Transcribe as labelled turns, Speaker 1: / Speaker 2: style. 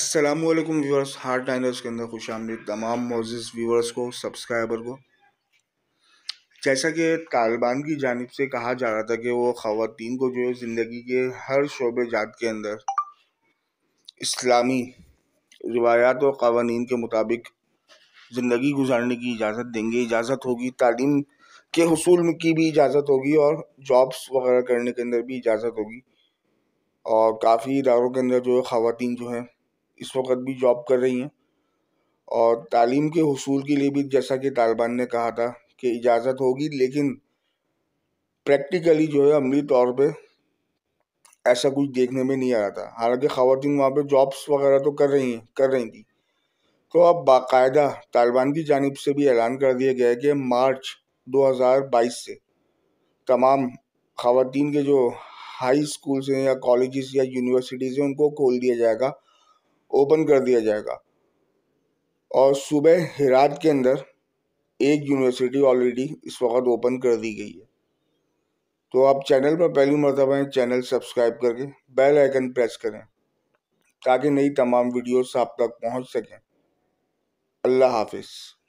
Speaker 1: Aslam viewers hard diners के अंदर खुश आमदी तमाम मोजिस व्यूअर्स को सब्सक्राइबर को जैसा कि तालिबान की जानब से कहा जा रहा था कि वो ख़वान को जो है ज़िंदगी के हर शोबे जात के अंदर इस्लामी रिवायात और कवानीन के मुताबिक ज़िंदगी गुजारने की इजाज़त देंगे इजाज़त होगी तालीम के हसूल की भी इजाज़त होगी और जॉब्स वगैरह करने के अंदर भी इजाज़त होगी और काफ़ी इदारों के अंदर जो है ख़वान जो हैं इस वक्त भी जॉब कर रही हैं और तालीम के हसूल के लिए भी जैसा कि तालिबान ने कहा था कि इजाज़त होगी लेकिन प्रैक्टिकली जो है अमली तौर पे ऐसा कुछ देखने में नहीं आ रहा था हालांकि ख़वान वहाँ पे जॉब्स वगैरह तो कर रही हैं कर रही थी तो अब बाकायदा तालिबान की जानब से भी ऐलान कर दिया गया है कि मार्च 2022 से तमाम ख़वान के जो हाई स्कूल्स हैं या कॉलेजेस या यूनिवर्सिटीज़ हैं उनको खोल दिया जाएगा ओपन कर दिया जाएगा और सुबह हिरात के अंदर एक यूनिवर्सिटी ऑलरेडी इस वक्त ओपन कर दी गई है तो आप चैनल पर पहली मरतबा चैनल सब्सक्राइब करके बेल आइकन प्रेस करें ताकि नई तमाम वीडियोस आप तक पहुंच सकें अल्लाह हाफिज़